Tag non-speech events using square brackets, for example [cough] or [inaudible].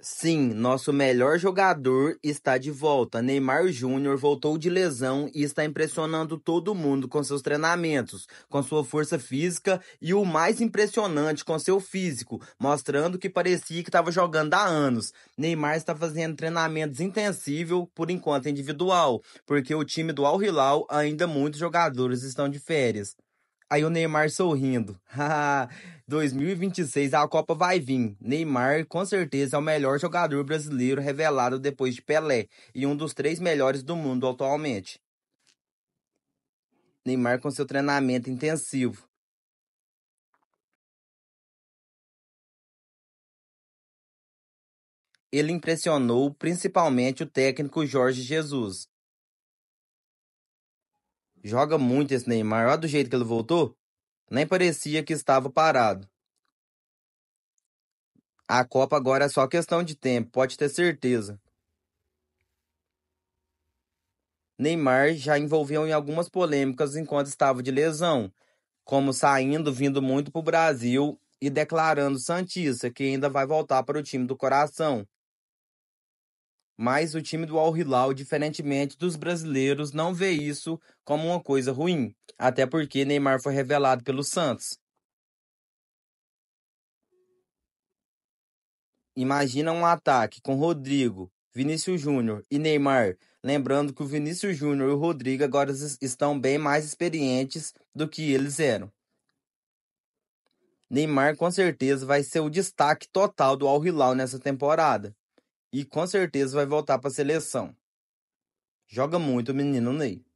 Sim, nosso melhor jogador está de volta. Neymar Júnior voltou de lesão e está impressionando todo mundo com seus treinamentos, com sua força física e o mais impressionante, com seu físico, mostrando que parecia que estava jogando há anos. Neymar está fazendo treinamentos intensivos, por enquanto individual, porque o time do Al Hilal ainda muitos jogadores estão de férias. Aí o Neymar sorrindo. 2026 [laughs] a Copa vai vir. Neymar, com certeza, é o melhor jogador brasileiro revelado depois de Pelé e um dos três melhores do mundo atualmente. Neymar com seu treinamento intensivo. Ele impressionou principalmente o técnico Jorge Jesus, Joga muito esse Neymar. Olha do jeito que ele voltou. Nem parecia que estava parado. A Copa agora é só questão de tempo, pode ter certeza. Neymar já envolveu em algumas polêmicas enquanto estava de lesão, como saindo, vindo muito para o Brasil e declarando Santista que ainda vai voltar para o time do coração. Mas o time do Al Hilal, diferentemente dos brasileiros, não vê isso como uma coisa ruim, até porque Neymar foi revelado pelo Santos. Imagina um ataque com Rodrigo, Vinícius Júnior e Neymar. Lembrando que o Vinícius Júnior e o Rodrigo agora estão bem mais experientes do que eles eram. Neymar com certeza vai ser o destaque total do Al Hilal nessa temporada e com certeza vai voltar para a seleção. Joga muito o menino Ney.